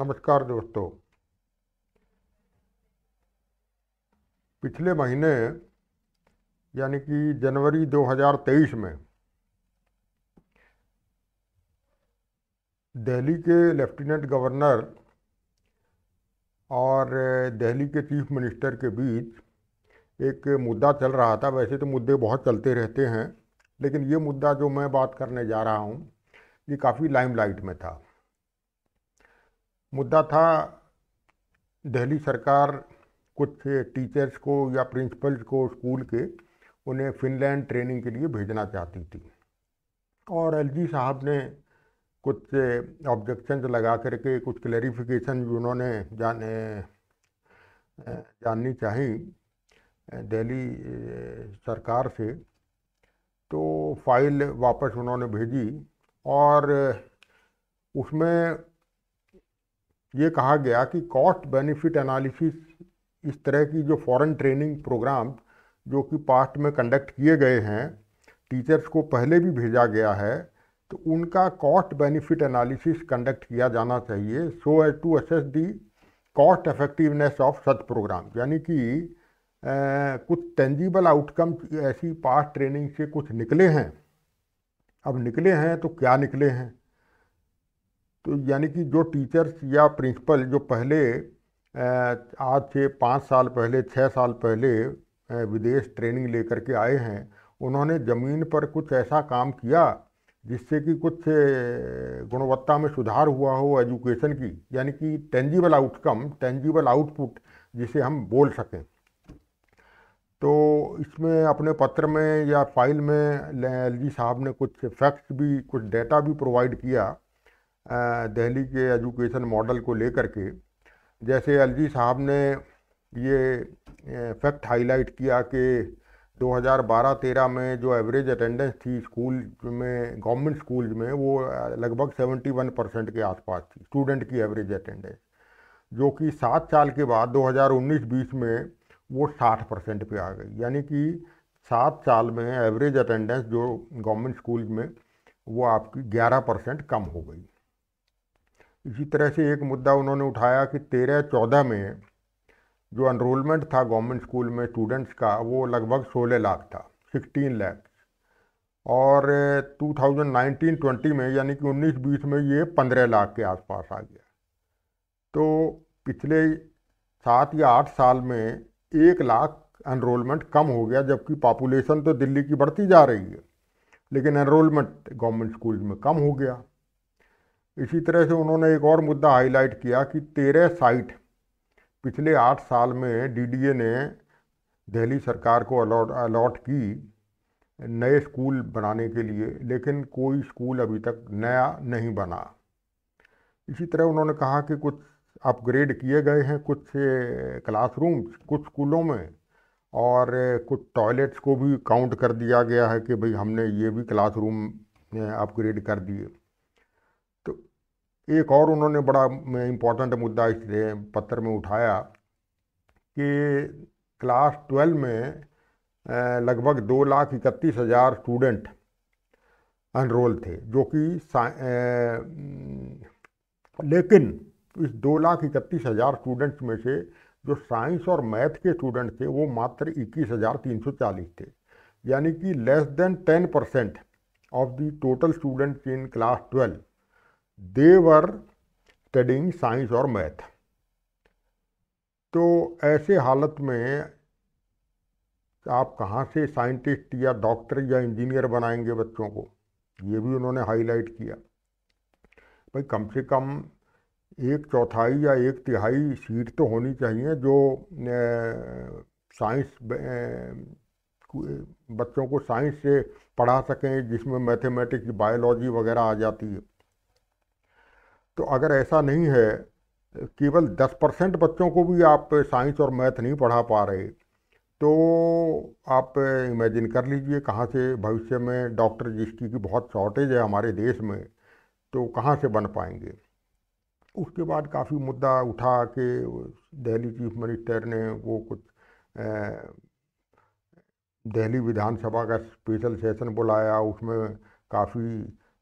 नमस्कार दोस्तों पिछले महीने यानी कि जनवरी 2023 में दिल्ली के लेफ्टिनेंट गवर्नर और दिल्ली के चीफ मिनिस्टर के बीच एक मुद्दा चल रहा था वैसे तो मुद्दे बहुत चलते रहते हैं लेकिन ये मुद्दा जो मैं बात करने जा रहा हूँ ये काफ़ी लाइमलाइट में था मुद्दा था दिल्ली सरकार कुछ टीचर्स को या प्रिंसिपल्स को स्कूल के उन्हें फिनलैंड ट्रेनिंग के लिए भेजना चाहती थी और एलजी साहब ने कुछ ऑब्जेक्शन लगा करके कुछ क्लेरिफिकेशन भी उन्होंने जाने जाननी चाही दिल्ली सरकार से तो फाइल वापस उन्होंने भेजी और उसमें ये कहा गया कि कॉस्ट बेनिफिट एनालिसिस इस तरह की जो फॉरेन ट्रेनिंग प्रोग्राम जो कि पास्ट में कंडक्ट किए गए हैं टीचर्स को पहले भी भेजा गया है तो उनका कॉस्ट बेनिफिट एनालिसिस कंडक्ट किया जाना चाहिए so as to assess the cost effectiveness of such program यानी कि कुछ टेंजिबल आउटकम ऐसी पास्ट ट्रेनिंग से कुछ निकले हैं अब निकले हैं तो क्या निकले हैं तो यानी कि जो टीचर्स या प्रिंसिपल जो पहले आज से पाँच साल पहले छः साल पहले विदेश ट्रेनिंग लेकर के आए हैं उन्होंने ज़मीन पर कुछ ऐसा काम किया जिससे कि कुछ गुणवत्ता में सुधार हुआ हो एजुकेशन की यानी कि टेंजिबल आउटकम टेंजिबल आउटपुट जिसे हम बोल सकें तो इसमें अपने पत्र में या फाइल में एल साहब ने कुछ फैक्ट्स भी कुछ डेटा भी प्रोवाइड किया दिल्ली के एजुकेशन मॉडल को लेकर के जैसे एलजी साहब ने ये फैक्ट हाईलाइट किया कि 2012-13 में जो एवरेज अटेंडेंस थी स्कूल में गवर्नमेंट स्कूल में वो लगभग 71 परसेंट के आसपास थी स्टूडेंट की एवरेज अटेंडेंस जो कि सात साल के बाद 2019-20 में वो 60 परसेंट पर आ गई यानी कि सात साल में एवरेज अटेंडेंस जो गवर्नमेंट स्कूल में वो आपकी 11 परसेंट कम हो गई इसी तरह से एक मुद्दा उन्होंने उठाया कि तेरह चौदह में जो अनरोलमेंट था गवर्नमेंट स्कूल में स्टूडेंट्स का वो लगभग सोलह लाख था सिक्सटीन लैख और 2019-20 में यानी कि 19-20 में ये 15 लाख के आसपास आ गया तो पिछले सात या आठ साल में एक लाख एनरोलमेंट कम हो गया जबकि पॉपुलेशन तो दिल्ली की बढ़ती जा रही है लेकिन एनरोलमेंट गवर्नमेंट स्कूल में कम हो गया इसी तरह से उन्होंने एक और मुद्दा हाईलाइट किया कि तेरह साइट पिछले आठ साल में डीडीए ने दिल्ली सरकार को अलॉट अलॉट की नए स्कूल बनाने के लिए लेकिन कोई स्कूल अभी तक नया नहीं बना इसी तरह उन्होंने कहा कि कुछ अपग्रेड किए गए हैं कुछ क्लासरूम्स कुछ स्कूलों में और कुछ टॉयलेट्स को भी काउंट कर दिया गया है कि भाई हमने ये भी क्लासरूम अपग्रेड कर दिए एक और उन्होंने बड़ा इम्पोर्टेंट मुद्दा इस पत्र में उठाया कि क्लास ट्वेल्व में लगभग दो लाख इकतीस हज़ार स्टूडेंट अनरोल थे जो कि लेकिन इस दो लाख इकतीस हज़ार स्टूडेंट्स में से जो साइंस और मैथ के स्टूडेंट थे वो मात्र इक्कीस हज़ार तीन सौ चालीस थे यानी कि less than ten percent of the total students in class twelve they were studying science और मैथ तो ऐसे हालत में आप कहाँ से साइंटिस्ट या डॉक्टर या इंजीनियर बनाएंगे बच्चों को ये भी उन्होंने हाईलाइट किया भाई कम से कम एक चौथाई या एक तिहाई सीट तो होनी चाहिए जो साइंस बच्चों को साइंस से पढ़ा सकें जिसमें मैथमेटिक्स बायोलॉजी वगैरह आ जाती है तो अगर ऐसा नहीं है केवल दस परसेंट बच्चों को भी आप साइंस और मैथ नहीं पढ़ा पा रहे तो आप इमेजिन कर लीजिए कहाँ से भविष्य में डॉक्टर जिसकी की बहुत शॉर्टेज है हमारे देश में तो कहाँ से बन पाएंगे उसके बाद काफ़ी मुद्दा उठा के दिल्ली चीफ मिनिस्टर ने वो कुछ दिल्ली विधानसभा का स्पेशल सेशन बुलाया उसमें काफ़ी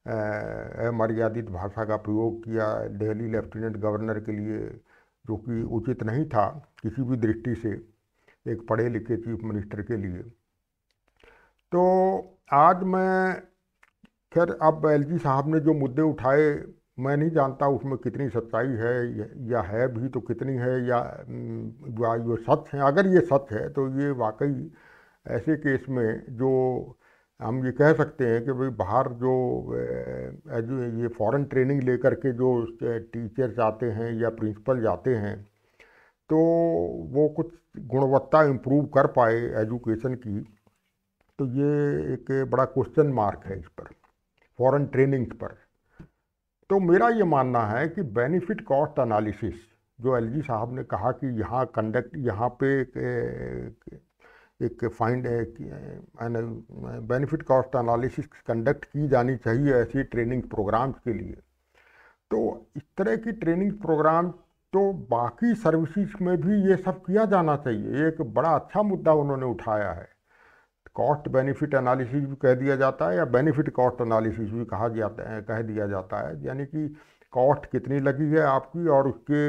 मर्यादित भाषा का प्रयोग किया दिल्ली लेफ्टिनेंट गवर्नर के लिए जो कि उचित नहीं था किसी भी दृष्टि से एक पढ़े लिखे चीफ मिनिस्टर के लिए तो आज मैं खैर अब एल जी साहब ने जो मुद्दे उठाए मैं नहीं जानता उसमें कितनी सच्चाई है या है भी तो कितनी है या, या ये सच है अगर ये सच है तो ये वाकई ऐसे केस में जो हम ये कह सकते हैं कि भाई बाहर जो ये फॉरेन ट्रेनिंग लेकर के जो टीचर जाते हैं या प्रिंसिपल जाते हैं तो वो कुछ गुणवत्ता इम्प्रूव कर पाए एजुकेशन की तो ये एक बड़ा क्वेश्चन मार्क है इस पर फॉरेन ट्रेनिंग्स पर तो मेरा ये मानना है कि बेनिफिट कॉस्ट एनालिसिस जो एलजी साहब ने कहा कि यहाँ कंडक्ट यहाँ पे एक find benefit cost analysis conduct की जानी चाहिए ऐसी ट्रेनिंग प्रोग्राम्स के लिए तो इस तरह की ट्रेनिंग प्रोग्राम तो बाकी सर्विसेज में भी ये सब किया जाना चाहिए एक बड़ा अच्छा मुद्दा उन्होंने उठाया है कॉस्ट बेनिफिट एनालिसिस भी कह दिया जाता है या बेनिफिट कॉस्ट एनालिसिस भी कहा जाता है कह दिया जाता है यानी कि कॉस्ट कितनी लगी है आपकी और उसके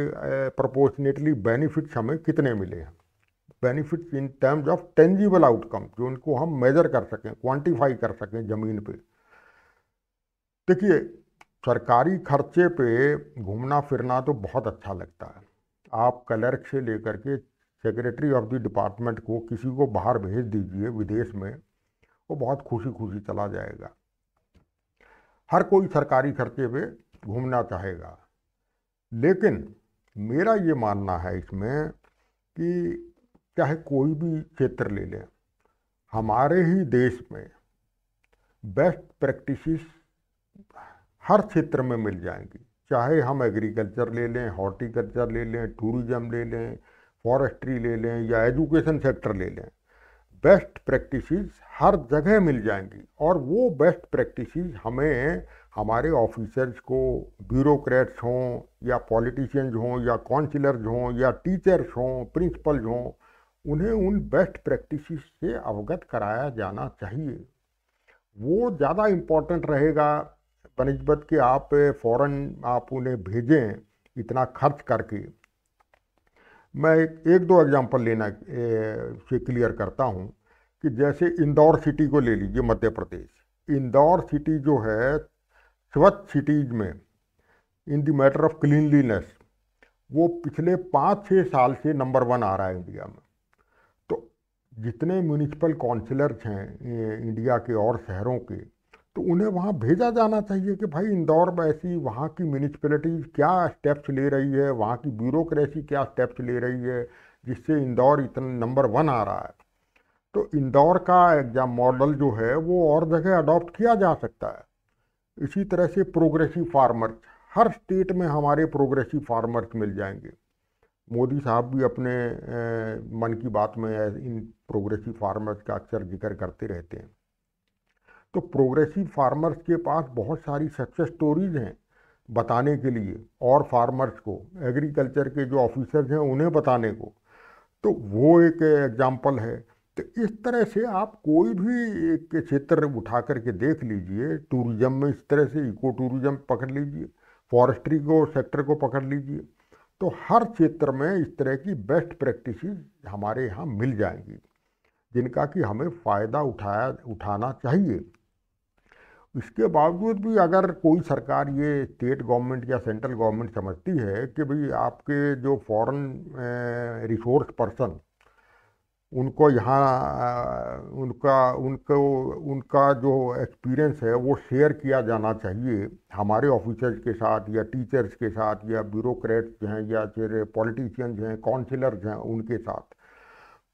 प्रपोर्शनेटली बेनिफिट्स हमें कितने मिले हैं benefits in terms of tangible outcome जो उनको हम मेजर कर सकें क्वांटिफाई कर सकें ज़मीन पे देखिए सरकारी खर्चे पे घूमना फिरना तो बहुत अच्छा लगता है आप कलर्क से लेकर के सेक्रेटरी ऑफ द डिपार्टमेंट को किसी को बाहर भेज दीजिए विदेश में वो बहुत खुशी खुशी चला जाएगा हर कोई सरकारी खर्चे पे घूमना चाहेगा लेकिन मेरा ये मानना है इसमें कि चाहे कोई भी क्षेत्र ले लें हमारे ही देश में बेस्ट प्रैक्टिस हर क्षेत्र में मिल जाएंगी चाहे हम एग्रीकल्चर ले लें हॉर्टिकल्चर ले लें टूरिज्म ले लें फॉरेस्ट्री ले लें या एजुकेशन सेक्टर ले लें बेस्ट प्रैक्टिसेस हर जगह मिल जाएंगी और वो बेस्ट प्रैक्टिसेस हमें हमारे ऑफिसर्स को ब्यूरोक्रेट्स हों या पॉलिटिशियंस हों या काउंसिलर्स हों या टीचर्स हों प्रिंसिपल्स हों उन्हें उन बेस्ट प्रैक्टिस से अवगत कराया जाना चाहिए वो ज़्यादा इम्पोर्टेंट रहेगा बनस्बत के आप फ़ौरन आप उन्हें भेजें इतना खर्च करके मैं एक दो एग्जांपल लेना से क्लियर करता हूँ कि जैसे इंदौर सिटी को ले लीजिए मध्य प्रदेश इंदौर सिटी जो है स्वच्छ सिटीज़ में in the matter of cleanliness वो पिछले पाँच छः साल से नंबर वन आ रहा है इंडिया में जितने म्यूनिसिपल काउंसिलर्स हैं इंडिया के और शहरों के तो उन्हें वहाँ भेजा जाना चाहिए कि भाई इंदौर में ऐसी वहाँ की म्यूनिसपैलिटी क्या स्टेप्स ले रही है वहाँ की ब्यूरोक्रेसी क्या स्टेप्स ले रही है जिससे इंदौर इतना नंबर वन आ रहा है तो इंदौर का एग्जाम मॉडल जो है वो और जगह अडॉप्ट किया जा सकता है इसी तरह से प्रोग्रेसिव फार्मर्स हर स्टेट में हमारे प्रोग्रेसिव फार्मर्स मिल जाएंगे मोदी साहब भी अपने मन की बात में इन प्रोग्रेसिव फार्मर्स का अक्सर जिक्र करते रहते हैं तो प्रोग्रेसिव फार्मर्स के पास बहुत सारी सक्सेस स्टोरीज हैं बताने के लिए और फार्मर्स को एग्रीकल्चर के जो ऑफिसर्स हैं उन्हें बताने को तो वो एक एग्जाम्पल है तो इस तरह से आप कोई भी एक क्षेत्र उठा करके देख लीजिए टूरिज्म में इस तरह से इको टूरिज्म पकड़ लीजिए फॉरेस्ट्री को सेक्टर को पकड़ लीजिए तो हर क्षेत्र में इस तरह की बेस्ट प्रैक्टिस हमारे यहाँ मिल जाएंगी जिनका कि हमें फ़ायदा उठाया उठाना चाहिए इसके बावजूद भी अगर कोई सरकार ये स्टेट गवर्नमेंट या सेंट्रल गवर्नमेंट समझती है कि भाई आपके जो फॉरेन रिसोर्स पर्सन उनको यहाँ उनका उनको उनका जो एक्सपीरियंस है वो शेयर किया जाना चाहिए हमारे ऑफिसर्स के साथ या टीचर्स के साथ या ब्यूरोक्रेट्स हैं या फिर पॉलिटिशियंस हैं काउंसिलर्स हैं उनके साथ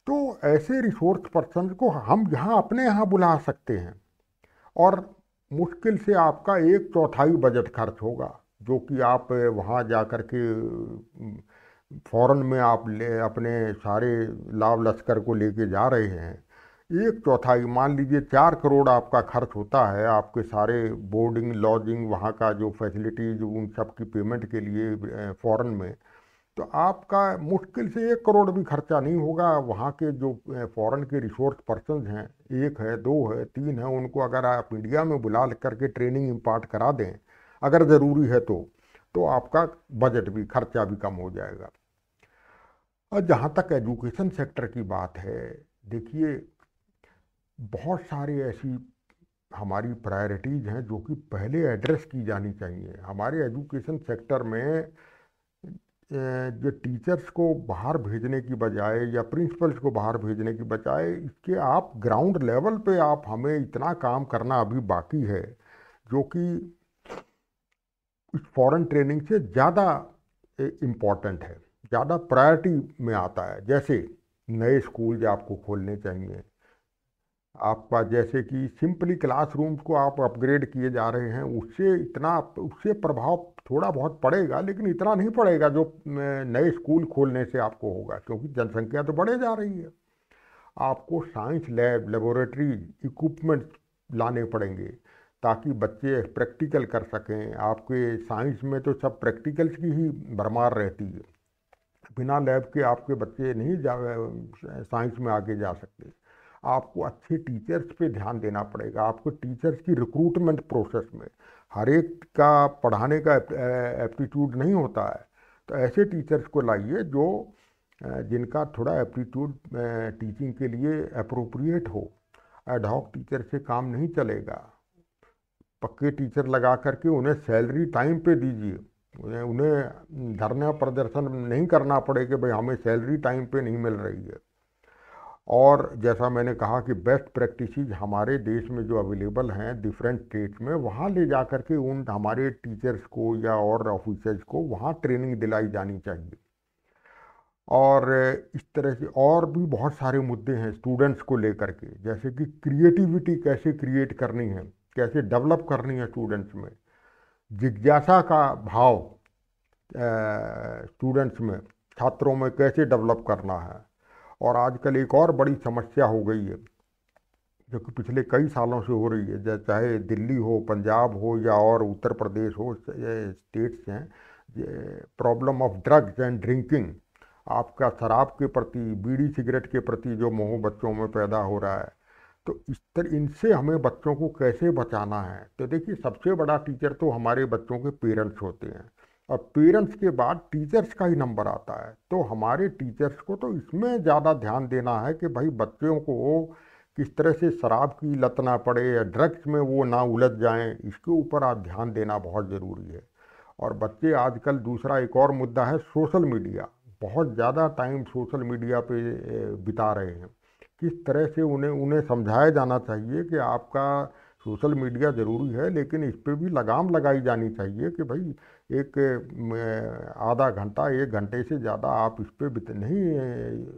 तो ऐसे रिसोर्स पर्सन को हम यहाँ अपने यहाँ बुला सकते हैं और मुश्किल से आपका एक चौथाई बजट खर्च होगा जो कि आप वहाँ जा कर के फ़ौरन में आप ले अपने सारे लाभ लश्कर को लेके जा रहे हैं एक चौथाई मान लीजिए चार करोड़ आपका खर्च होता है आपके सारे बोर्डिंग लॉजिंग वहाँ का जो फैसिलिटीज उन सब की पेमेंट के लिए फ़ौरन में तो आपका मुश्किल से एक करोड़ भी खर्चा नहीं होगा वहाँ के जो फ़ौरन के रिसोर्स पर्सन हैं एक है दो है तीन है उनको अगर आप इंडिया में बुला करके ट्रेनिंग इम्पार्ट करा दें अगर ज़रूरी है तो तो आपका बजट भी खर्चा भी कम हो जाएगा और जहाँ तक एजुकेशन सेक्टर की बात है देखिए बहुत सारी ऐसी हमारी प्रायोरिटीज़ हैं जो कि पहले एड्रेस की जानी चाहिए हमारे एजुकेशन सेक्टर में जो टीचर्स को बाहर भेजने की बजाय या प्रिंसिपल्स को बाहर भेजने की बजाय इसके आप ग्राउंड लेवल पे आप हमें इतना काम करना अभी बाकी है जो कि इस फॉरेन ट्रेनिंग से ज़्यादा इम्पॉर्टेंट है ज़्यादा प्रायोरिटी में आता है जैसे नए स्कूल जो आपको खोलने चाहिए आपका जैसे कि सिंपली क्लासरूम्स को आप अपग्रेड किए जा रहे हैं उससे इतना उससे प्रभाव थोड़ा बहुत पड़ेगा लेकिन इतना नहीं पड़ेगा जो नए स्कूल खोलने से आपको होगा क्योंकि जनसंख्या तो बढ़े जा रही है आपको साइंस लैब लेबोरेटरी इक्विपमेंट लाने पड़ेंगे ताकि बच्चे प्रैक्टिकल कर सकें आपके साइंस में तो सब प्रैक्टिकल्स की ही भरमार रहती है बिना लैब के आपके बच्चे नहीं जा साइंस में आगे जा सकते आपको अच्छे टीचर्स पे ध्यान देना पड़ेगा आपको टीचर्स की रिक्रूटमेंट प्रोसेस में हर एक का पढ़ाने का एप्टीट्यूड नहीं होता है तो ऐसे टीचर्स को लाइए जो जिनका थोड़ा एप्टीट्यूड टीचिंग के लिए अप्रोप्रिएट हो एडहॉक टीचर से काम नहीं चलेगा पक्के टीचर लगा करके उन्हें सैलरी टाइम पे दीजिए उन्हें धरना प्रदर्शन नहीं करना पड़े कि भाई हमें सैलरी टाइम पे नहीं मिल रही है और जैसा मैंने कहा कि बेस्ट प्रैक्टिसेज हमारे देश में जो अवेलेबल हैं डिफरेंट स्टेट्स में वहाँ ले जा कर के उन हमारे टीचर्स को या और ऑफिसर्स को वहाँ ट्रेनिंग दिलाई जानी चाहिए और इस तरह से और भी बहुत सारे मुद्दे हैं स्टूडेंट्स को लेकर के जैसे कि क्रिएटिविटी कैसे क्रिएट करनी है कैसे डेवलप करनी है स्टूडेंट्स में जिज्ञासा का भाव स्टूडेंट्स में छात्रों में कैसे डेवलप करना है और आजकल एक और बड़ी समस्या हो गई है जो कि पिछले कई सालों से हो रही है चाहे दिल्ली हो पंजाब हो या और उत्तर प्रदेश हो स्टेट्स हैं problem of drugs and drinking आपका शराब के प्रति बीड़ी सिगरेट के प्रति जो मोह बच्चों में पैदा हो रहा है तो इस तरह इनसे हमें बच्चों को कैसे बचाना है तो देखिए सबसे बड़ा टीचर तो हमारे बच्चों के पेरेंट्स होते हैं और पेरेंट्स के बाद टीचर्स का ही नंबर आता है तो हमारे टीचर्स को तो इसमें ज़्यादा ध्यान देना है कि भाई बच्चों को किस तरह से शराब की लत ना पड़े या ड्रग्स में वो ना उलझ जाएं इसके ऊपर आप ध्यान देना बहुत ज़रूरी है और बच्चे आजकल दूसरा एक और मुद्दा है सोशल मीडिया बहुत ज़्यादा टाइम सोशल मीडिया पे बिता रहे हैं किस तरह से उन्हें उन्हें समझाया जाना चाहिए कि आपका सोशल मीडिया ज़रूरी है लेकिन इस पर भी लगाम लगाई जानी चाहिए कि भाई एक आधा घंटा एक घंटे से ज़्यादा आप इस पर नहीं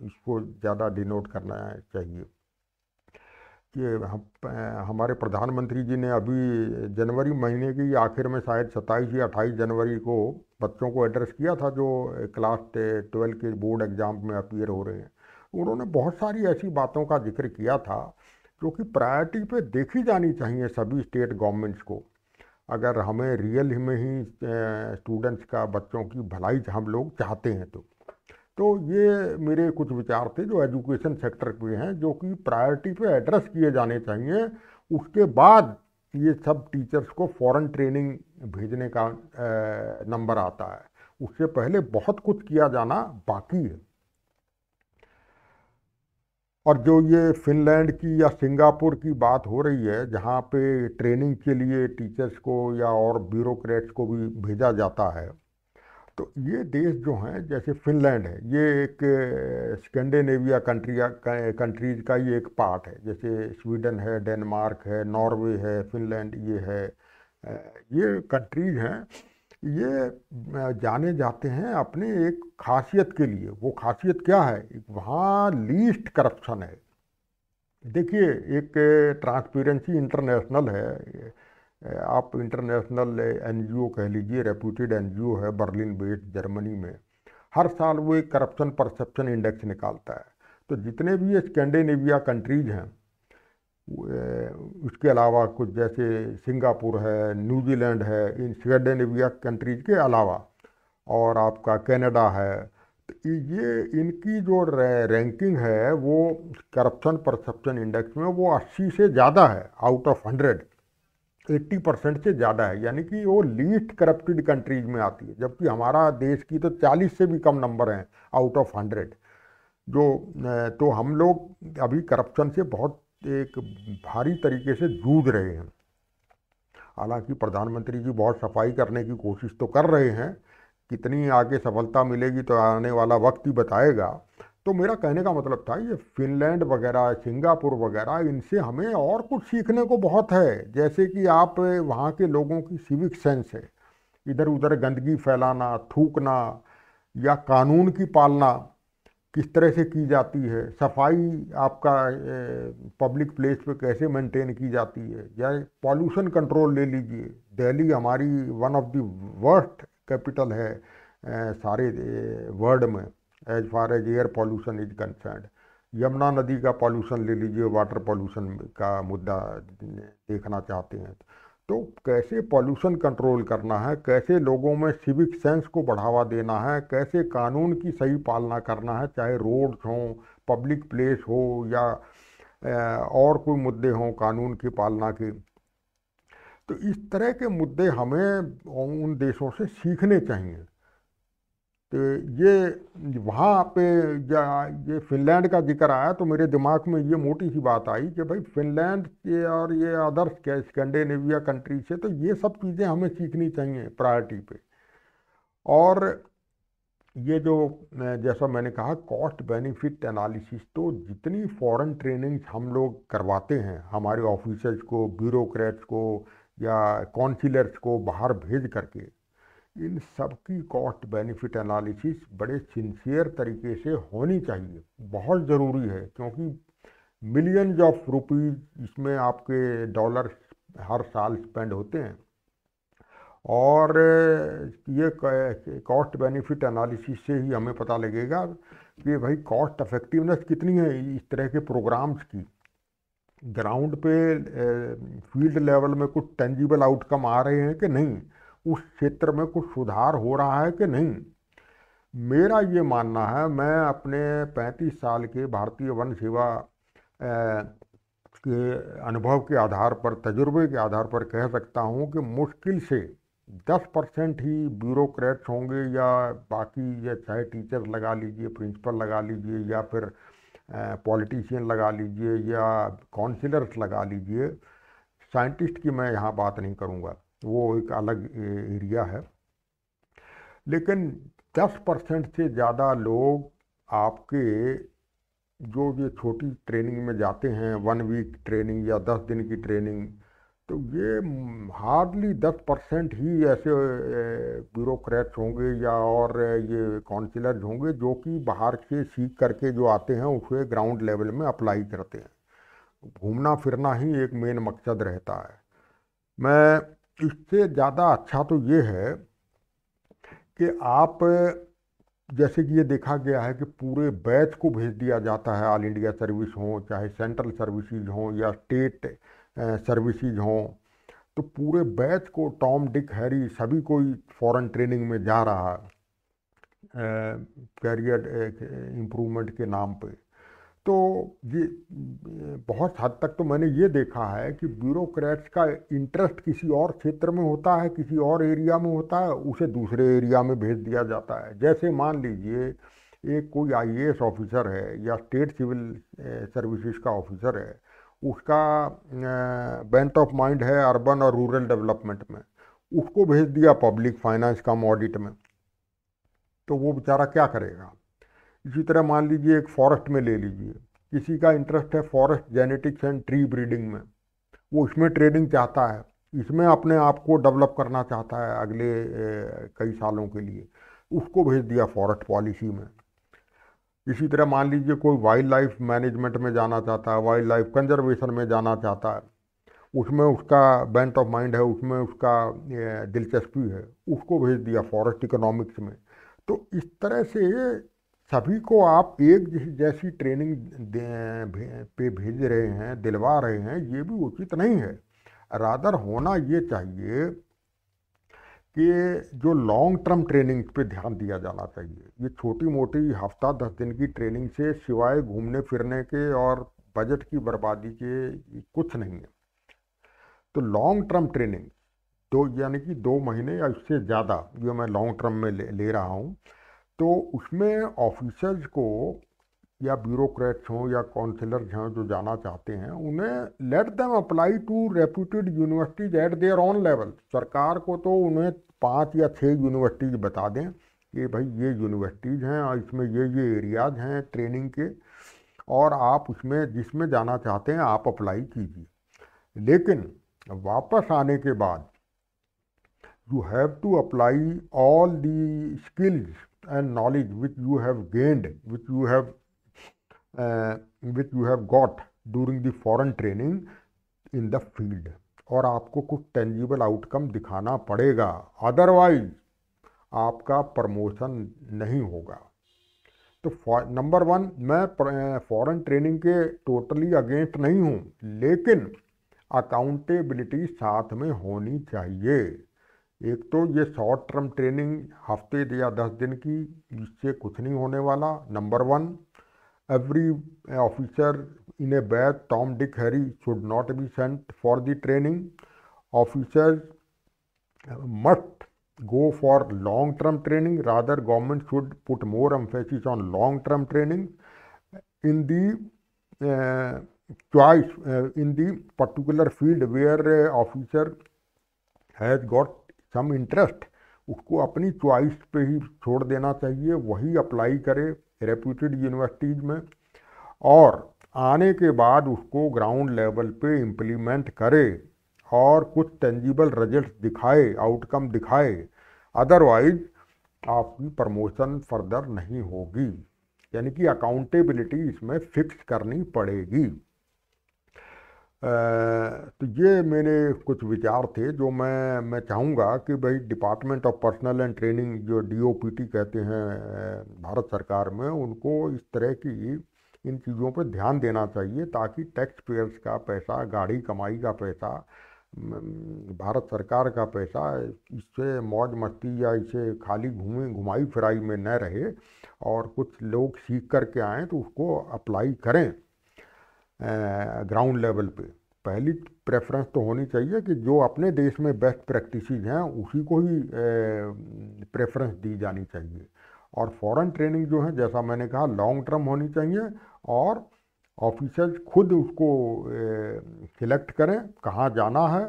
इसको ज़्यादा डिनोट करना चाहिए कि हम हमारे प्रधानमंत्री जी ने अभी जनवरी महीने की आखिर में शायद सत्ताईस या अट्ठाईस जनवरी को बच्चों को एड्रेस किया था जो क्लास ट्वेल्व के बोर्ड एग्ज़ाम में अपीयर हो रहे हैं उन्होंने बहुत सारी ऐसी बातों का जिक्र किया था जो कि प्रायोरिटी पे देखी जानी चाहिए सभी स्टेट गवर्नमेंट्स को अगर हमें रियल में ही स्टूडेंट्स का बच्चों की भलाई हम लोग चाहते हैं तो तो ये मेरे कुछ विचार थे जो एजुकेशन सेक्टर पे हैं जो कि प्रायोरिटी पे एड्रेस किए जाने चाहिए उसके बाद ये सब टीचर्स को फॉरेन ट्रेनिंग भेजने का नंबर आता है उससे पहले बहुत कुछ किया जाना बाकी है और जो ये फिनलैंड की या सिंगापुर की बात हो रही है जहाँ पे ट्रेनिंग के लिए टीचर्स को या और ब्यूरोक्रेट्स को भी भेजा जाता है तो ये देश जो हैं जैसे फिनलैंड है ये एक स्कैंडिनेविया कंट्री कंट्रीज का ये एक पार्ट है जैसे स्वीडन है डेनमार्क है नॉर्वे है फिनलैंड ये है ये कंट्रीज हैं ये जाने जाते हैं अपने एक खासियत के लिए वो खासियत क्या है वहाँ लीस्ट करप्शन है देखिए एक ट्रांसपेरेंसी इंटरनेशनल है आप इंटरनेशनल एनजीओ कह लीजिए रेप्यूटेड एनजीओ है बर्लिन बेस्ड जर्मनी में हर साल वो एक करप्शन परसेप्शन इंडेक्स निकालता है तो जितने भी ये स्कैंडिनेविया कंट्रीज हैं उसके अलावा कुछ जैसे सिंगापुर है न्यूजीलैंड है इन स्कैंडिनेविया कंट्रीज के अलावा और आपका कनाडा है तो ये इनकी जो रैंकिंग है वो करप्शन परसेप्शन इंडेक्स में वो 80 से ज़्यादा है आउट ऑफ 100 80 परसेंट से ज़्यादा है यानी कि वो लीस्ट करप्टेड कंट्रीज में आती है जबकि हमारा देश की तो 40 से भी कम नंबर हैं आउट ऑफ 100 जो तो हम लोग अभी करप्शन से बहुत एक भारी तरीके से जूझ रहे हैं हालांकि प्रधानमंत्री जी बहुत सफाई करने की कोशिश तो कर रहे हैं कितनी आगे सफलता मिलेगी तो आने वाला वक्त ही बताएगा तो मेरा कहने का मतलब था ये फिनलैंड वगैरह सिंगापुर वगैरह इनसे हमें और कुछ सीखने को बहुत है जैसे कि आप वहाँ के लोगों की सिविक सेंस है इधर उधर गंदगी फैलाना थूकना या कानून की पालना किस तरह से की जाती है सफाई आपका पब्लिक प्लेस पे कैसे मेंटेन की जाती है या पॉल्यूशन कंट्रोल ले लीजिए दिल्ली हमारी one of the worst capital है सारे वर्ल्ड में as far as air pollution is concerned Yamuna नदी का पॉल्यूशन ले लीजिए वाटर पॉल्यूशन का मुद्दा देखना चाहते हैं तो कैसे पॉल्यूशन कंट्रोल करना है कैसे लोगों में सिविक सेंस को बढ़ावा देना है कैसे कानून की सही पालना करना है चाहे रोड्स हों पब्लिक प्लेस हो या और कोई मुद्दे हों कानून की पालना के तो इस तरह के मुद्दे हमें उन देशों से सीखने चाहिए ये वहाँ पे ये फिनलैंड का जिक्र आया तो मेरे दिमाग में ये मोटी सी बात आई कि भाई फिनलैंड के और ये अदर्स के स्कैंडिनेविया कंट्री से तो ये सब चीज़ें हमें सीखनी चाहिए प्रायोरिटी पे और ये जो जैसा मैंने कहा कॉस्ट बेनिफिट एनालिसिस तो जितनी फॉरेन ट्रेनिंग हम लोग करवाते हैं हमारे ऑफिसर्स को ब्यूरोक्रेट्स को या कौंसिलर्स को बाहर भेज करके इन सबकी कॉस्ट बेनिफिट एनालिसिस बड़े सिंसियर तरीके से होनी चाहिए बहुत ज़रूरी है क्योंकि मिलियंस ऑफ रुपीज़ इसमें आपके डॉलर हर साल स्पेंड होते हैं और ये कॉस्ट बेनिफिट एनालिसिस से ही हमें पता लगेगा कि भाई कॉस्ट इफेक्टिवनेस कितनी है इस तरह के प्रोग्राम्स की ग्राउंड पे फील्ड लेवल में कुछ टेंजिबल आउटकम आ रहे हैं कि नहीं उस क्षेत्र में कुछ सुधार हो रहा है कि नहीं मेरा ये मानना है मैं अपने 35 साल के भारतीय वन सेवा के अनुभव के आधार पर तजुर्बे के आधार पर कह सकता हूँ कि मुश्किल से 10 परसेंट ही ब्यूरोक्रेट्स होंगे या बाकी या चाहे टीचर लगा लीजिए प्रिंसिपल लगा लीजिए या फिर पॉलिटिशियन लगा लीजिए या काउंसिलर्स लगा लीजिए साइंटिस्ट की मैं यहाँ बात नहीं करूँगा तो वो एक अलग एरिया है लेकिन 10 परसेंट से ज़्यादा लोग आपके जो ये छोटी ट्रेनिंग में जाते हैं वन वीक ट्रेनिंग या दस दिन की ट्रेनिंग तो ये हार्डली दस परसेंट ही ऐसे ब्यूरोक्रेट्स होंगे या और ये काउंसिलर्स होंगे जो कि बाहर से सीख करके जो आते हैं उसे ग्राउंड लेवल में अप्लाई करते हैं घूमना फिरना ही एक मेन मकसद रहता है मैं इससे ज़्यादा अच्छा तो ये है कि आप जैसे कि ये देखा गया है कि पूरे बैच को भेज दिया जाता है ऑल इंडिया सर्विस हो चाहे सेंट्रल सर्विसेज हों या स्टेट सर्विसेज हों तो पूरे बैच को टॉम डिक हैरी सभी कोई फॉरेन ट्रेनिंग में जा रहा है कैरियर इम्प्रूवमेंट के नाम पे तो ये बहुत हद तक तो मैंने ये देखा है कि ब्यूरोक्रेट्स का इंटरेस्ट किसी और क्षेत्र में होता है किसी और एरिया में होता है उसे दूसरे एरिया में भेज दिया जाता है जैसे मान लीजिए एक कोई आईएएस ऑफिसर है या स्टेट सिविल सर्विसेज का ऑफिसर है उसका बेंट ऑफ माइंड है अर्बन और रूरल डेवलपमेंट में उसको भेज दिया पब्लिक फाइनेंस कम ऑडिट में तो वो बेचारा क्या करेगा इसी तरह मान लीजिए एक फॉरेस्ट में ले लीजिए किसी का इंटरेस्ट है forest genetics and tree breeding में वो इसमें ट्रेडिंग चाहता है इसमें अपने आप को डेवलप करना चाहता है अगले कई सालों के लिए उसको भेज दिया फॉरेस्ट पॉलिसी में इसी तरह मान लीजिए कोई वाइल्ड लाइफ मैनेजमेंट में जाना चाहता है वाइल्ड लाइफ कंजर्वेशन में जाना चाहता है उसमें उसका बेंट ऑफ माइंड है उसमें उसका दिलचस्पी है उसको भेज दिया फॉरेस्ट इकोनॉमिक्स में तो इस तरह से सभी को आप एक जैसी ट्रेनिंग पे भेज रहे हैं दिलवा रहे हैं ये भी उचित नहीं है रादर होना ये चाहिए कि जो लॉन्ग टर्म ट्रेनिंग पे ध्यान दिया जाना चाहिए ये छोटी मोटी हफ्ता दस दिन की ट्रेनिंग से सिवाय घूमने फिरने के और बजट की बर्बादी के कुछ नहीं है तो लॉन्ग टर्म ट्रेनिंग दो यानी कि दो महीने या इससे ज़्यादा जो मैं लॉन्ग टर्म में ले, ले रहा हूँ तो उसमें ऑफिसर्स को या ब्यूरोक्रेट्स हों या काउंसिलर्स हों जो जाना चाहते हैं उन्हें let them apply to reputed universities at their own level सरकार को तो उन्हें पाँच या छः यूनिवर्सिटीज बता दें कि भाई ये यूनिवर्सिटीज़ हैं और इसमें ये ये एरियाज़ हैं ट्रेनिंग के और आप उसमें जिसमें जाना चाहते हैं आप अप्लाई कीजिए लेकिन वापस आने के बाद you have to apply all the skills and knowledge which you have gained, which you have, uh, which you have got during the foreign training in the field. और आपको कुछ tangible outcome दिखाना पड़ेगा otherwise आपका promotion नहीं होगा तो number one मैं फॉरेन ट्रेनिंग के टोटली अगेंस्ट नहीं हूँ लेकिन अकाउंटेबिलिटी साथ में होनी चाहिए एक तो ये शॉर्ट टर्म ट्रेनिंग हफ्ते या दस दिन की इससे कुछ नहीं होने वाला number one every officer in a batch Tom Dick Harry should not be sent for the training officer must go for long term training rather government should put more emphasis on long term training in the choice in the particular field where officer has got some interest उसको अपनी choice पे ही छोड़ देना चाहिए वही apply करे reputed universities में और आने के बाद उसको ग्राउंड लेवल पे इम्प्लीमेंट करे और कुछ टेंजिबल रिजल्ट दिखाए आउटकम दिखाए अदरवाइज आपकी प्रमोशन फर्दर नहीं होगी यानी कि अकाउंटेबिलिटी इसमें फिक्स करनी पड़ेगी तो ये मेरे कुछ विचार थे जो मैं मैं चाहूँगा कि भाई department of personal and training जो डीओपीटी कहते हैं भारत सरकार में उनको इस तरह की इन चीज़ों पर ध्यान देना चाहिए ताकि टैक्स पेयर्स का पैसा गाड़ी कमाई का पैसा भारत सरकार का पैसा इससे मौज मस्ती या इसे खाली घूमे घुमाई फिराई में न रहे और कुछ लोग सीख करके आएँ तो उसको अप्लाई करें ग्राउंड लेवल पे पहली प्रेफरेंस तो होनी चाहिए कि जो अपने देश में बेस्ट प्रैक्टिस हैं उसी को ही प्रेफरेंस दी जानी चाहिए और फॉरेन ट्रेनिंग जो है जैसा मैंने कहा लॉन्ग टर्म होनी चाहिए और ऑफिसर्स खुद उसको सिलेक्ट करें कहाँ जाना है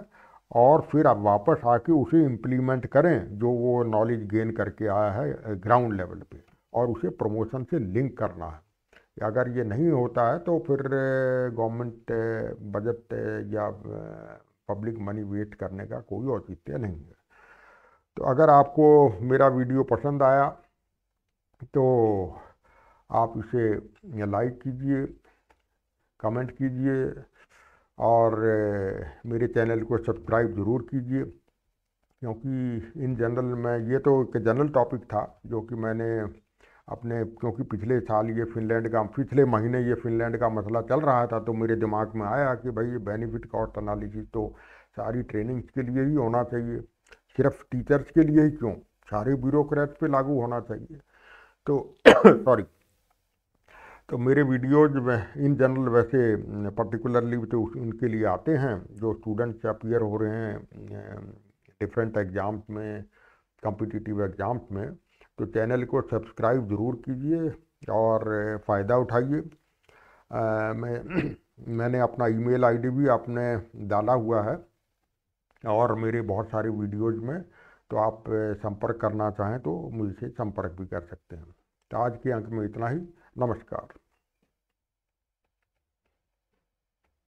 और फिर आप वापस आके उसे इम्प्लीमेंट करें जो वो नॉलेज गेन करके आया है ग्राउंड लेवल पे और उसे प्रमोशन से लिंक करना है अगर ये नहीं होता है तो फिर गवर्नमेंट बजट या पब्लिक मनी वेस्ट करने का कोई औचित्य नहीं है तो अगर आपको मेरा वीडियो पसंद आया तो आप इसे लाइक कीजिए कमेंट कीजिए और मेरे चैनल को सब्सक्राइब ज़रूर कीजिए क्योंकि इन जनरल में ये तो एक जनरल टॉपिक था जो कि मैंने अपने क्योंकि पिछले साल ये फिनलैंड का पिछले महीने ये फिनलैंड का मसला चल रहा था तो मेरे दिमाग में आया कि भाई ये बेनिफिट कॉस्ट एनालिसिस तो सारी ट्रेनिंग्स के लिए ही होना चाहिए सिर्फ टीचर्स के लिए ही क्यों सारे ब्यूरोक्रेट्स पे लागू होना चाहिए तो सॉरी तो मेरे वीडियोज इन जनरल वैसे पर्टिकुलरली तो उनके लिए आते हैं जो स्टूडेंट्स अपियर हो रहे हैं डिफरेंट एग्ज़ाम्स में कॉम्पिटिटिव एग्ज़ाम्स में तो चैनल को सब्सक्राइब ज़रूर कीजिए और फ़ायदा उठाइए मैं मैंने अपना ईमेल आईडी भी आपने डाला हुआ है और मेरे बहुत सारे वीडियोज़ में तो आप संपर्क करना चाहें तो मुझसे संपर्क भी कर सकते हैं तो आज के अंक में इतना ही नमस्कार